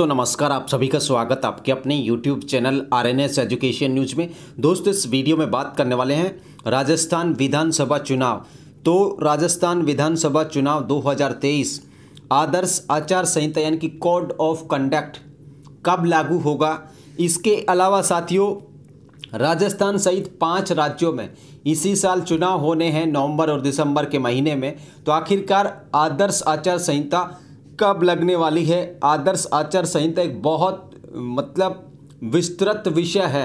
दोस्तों नमस्कार आप सभी का स्वागत आपके अपने YouTube channel R N S education news में दोस्तों इस वीडियो में बात करने वाले हैं राजस्थान विधानसभा चुनाव तो राजस्थान विधानसभा चुनाव 2023 आदर्श आचार संहिता यानी कि कोड ऑफ कंडक्ट कब लागू होगा इसके अलावा साथियों राजस्थान सहित पांच राज्यों में इसी साल चुनाव होने हैं नवंबर और दिसंबर के महीने में तो आखिरकार आदर्श आचार संहिता कब लगने वाली है आदर्श आचार संहिता एक बहुत मतलब विस्तृत विषय है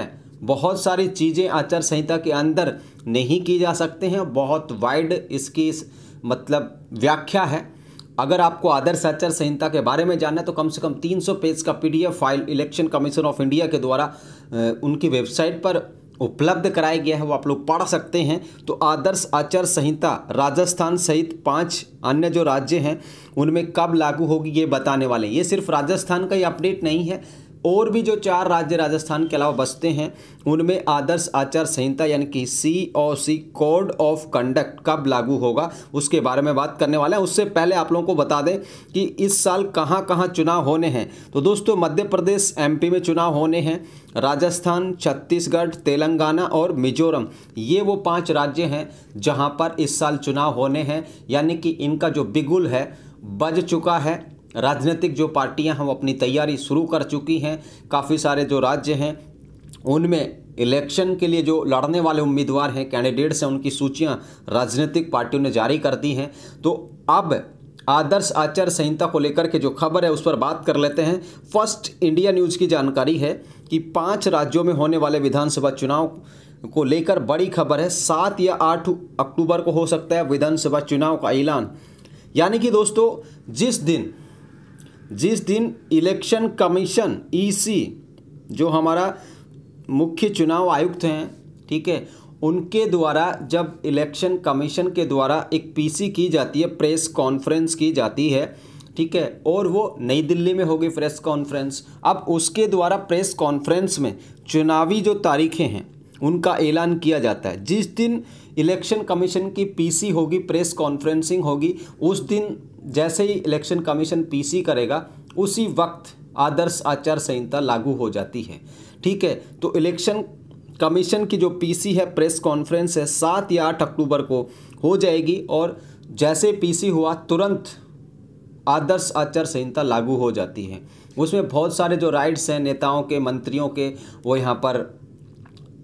बहुत सारी चीज़ें आचार संहिता के अंदर नहीं की जा सकते हैं बहुत वाइड इसकी इस मतलब व्याख्या है अगर आपको आदर्श आचार संहिता के बारे में जानना है तो कम से कम 300 पेज का PDF file election commission of India के द्वारा उनकी वेबसाइट पर उपलब्ध कराया गया है वो आप लोग पढ़ सकते हैं तो आदर्श आचार संहिता राजस्थान सहित पांच अन्य जो राज्य हैं उनमें कब लागू होगी ये बताने वाले ये सिर्फ राजस्थान का ही अपडेट नहीं है और भी जो चार राज्य राजस्थान के अलावा बसते हैं उनमें आदर्श आचार संहिता यानी कि C O C code of conduct कब लागू होगा उसके बारे में बात करने वाले हैं उससे पहले आप लोगों को बता दें कि इस साल कहाँ कहाँ चुनाव होने हैं तो दोस्तों मध्य प्रदेश एमपी में चुनाव होने हैं राजस्थान छत्तीसगढ़ तेलंगाना और मिजोरम ये वो पाँच राज्य हैं जहाँ पर इस साल चुनाव होने हैं यानी कि इनका जो बिगुल है बज चुका है राजनीतिक जो पार्टियां हैं वो अपनी तैयारी शुरू कर चुकी हैं काफ़ी सारे जो राज्य हैं उनमें इलेक्शन के लिए जो लड़ने वाले उम्मीदवार हैं कैंडिडेट्स हैं उनकी सूचियां राजनीतिक पार्टियों ने जारी कर दी हैं तो अब आदर्श आचार संहिता को लेकर के जो खबर है उस पर बात कर लेते हैं फर्स्ट इंडिया न्यूज़ की जानकारी है कि पाँच राज्यों में होने वाले विधानसभा चुनाव को लेकर बड़ी खबर है सात या आठ अक्टूबर को हो सकता है विधानसभा चुनाव का ऐलान यानी कि दोस्तों जिस दिन जिस दिन इलेक्शन कमीशन ईसी e जो हमारा मुख्य चुनाव आयुक्त हैं ठीक है उनके द्वारा जब इलेक्शन कमीशन के द्वारा एक पीसी की जाती है प्रेस कॉन्फ्रेंस की जाती है ठीक है और वो नई दिल्ली में होगी प्रेस कॉन्फ्रेंस अब उसके द्वारा प्रेस कॉन्फ्रेंस में चुनावी जो तारीखें हैं उनका ऐलान किया जाता है जिस दिन इलेक्शन कमीशन की पीसी होगी प्रेस कॉन्फ्रेंसिंग होगी उस दिन जैसे ही इलेक्शन कमीशन पीसी करेगा उसी वक्त आदर्श आचार संहिता लागू हो जाती है ठीक है तो इलेक्शन कमीशन की जो पीसी है प्रेस कॉन्फ्रेंस है सात या आठ अक्टूबर को हो जाएगी और जैसे पीसी हुआ तुरंत आदर्श आचार संहिता लागू हो जाती है उसमें बहुत सारे जो राइट्स हैं नेताओं के मंत्रियों के वो यहाँ पर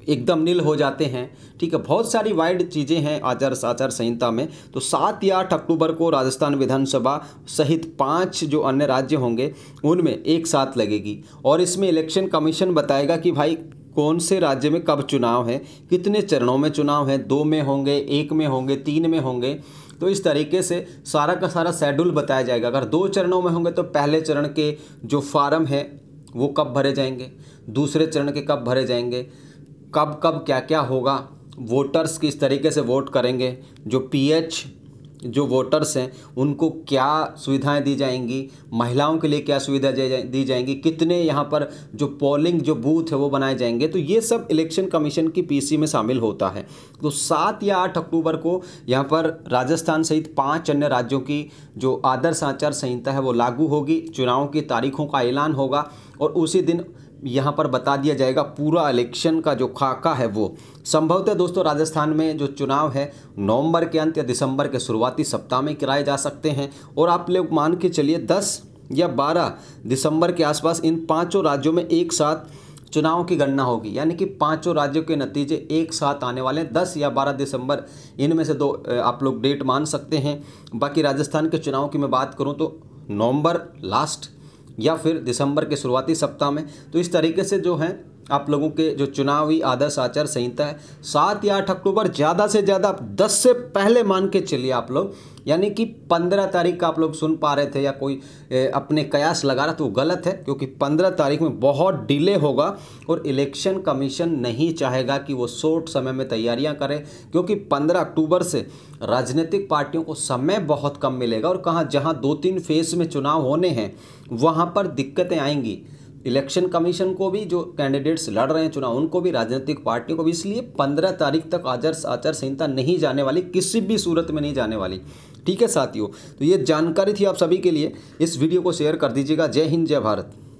एकदम नील हो जाते हैं ठीक है बहुत सारी वाइड चीज़ें हैं आचार आचार संहिता में तो सात या आठ अक्टूबर को राजस्थान विधानसभा सहित पांच जो अन्य राज्य होंगे उनमें एक साथ लगेगी और इसमें इलेक्शन कमीशन बताएगा कि भाई कौन से राज्य में कब चुनाव है कितने चरणों में चुनाव है दो में होंगे एक में होंगे तीन में होंगे तो इस तरीके से सारा का सारा शेड्यूल बताया जाएगा अगर दो चरणों में होंगे तो पहले चरण के जो फार्म है वो कब भरे जाएंगे दूसरे चरण के कब भरे जाएंगे कब कब क्या क्या होगा वोटर्स किस तरीके से वोट करेंगे जो पीएच जो वोटर्स हैं उनको क्या सुविधाएं दी जाएंगी महिलाओं के लिए क्या सुविधा दी जाएंगी कितने यहाँ पर जो पोलिंग जो बूथ है वो बनाए जाएंगे तो ये सब इलेक्शन कमीशन की पीसी में शामिल होता है तो सात या आठ अक्टूबर को यहाँ पर राजस्थान सहित पाँच अन्य राज्यों की जो आदर्श आचार संहिता है वो लागू होगी चुनाव की तारीखों का ऐलान होगा और उसी दिन यहाँ पर बता दिया जाएगा पूरा इलेक्शन का जो खाका है वो संभवतः दोस्तों राजस्थान में जो चुनाव है नवंबर के अंत या दिसंबर के शुरुआती सप्ताह में कराए जा सकते हैं और आप लोग मान के चलिए दस या बारह दिसंबर के आसपास इन पाँचों राज्यों में एक साथ चुनाव की गणना होगी यानी कि पांचों राज्यों के नतीजे एक साथ आने वाले हैं दस या बारह दिसंबर इनमें से दो आप लोग डेट मान सकते हैं बाकी राजस्थान के चुनाव की मैं बात करूं तो नवंबर लास्ट या फिर दिसंबर के शुरुआती सप्ताह में तो इस तरीके से जो है आप लोगों के जो चुनावी आदर्श आचार संहिता है सात या आठ अक्टूबर ज़्यादा से ज़्यादा आप दस से पहले मान के चलिए आप लोग यानी कि पंद्रह तारीख का आप लोग सुन पा रहे थे या कोई ए, अपने कयास लगा रहा तो वो गलत है क्योंकि पंद्रह तारीख में बहुत डिले होगा और इलेक्शन कमीशन नहीं चाहेगा कि वो शॉर्ट समय में तैयारियां करें क्योंकि पंद्रह अक्टूबर से राजनीतिक पार्टियों को समय बहुत कम मिलेगा और कहाँ जहाँ दो तीन फेज में चुनाव होने हैं वहाँ पर दिक्कतें आएंगी इलेक्शन कमीशन को भी जो कैंडिडेट्स लड़ रहे हैं चुनाव उनको भी राजनीतिक पार्टियों को भी इसलिए पंद्रह तारीख तक आदर्श आचार संहिता नहीं जाने वाली किसी भी सूरत में नहीं जाने वाली ठीक है साथियों तो ये जानकारी थी आप सभी के लिए इस वीडियो को शेयर कर दीजिएगा जय हिंद जय भारत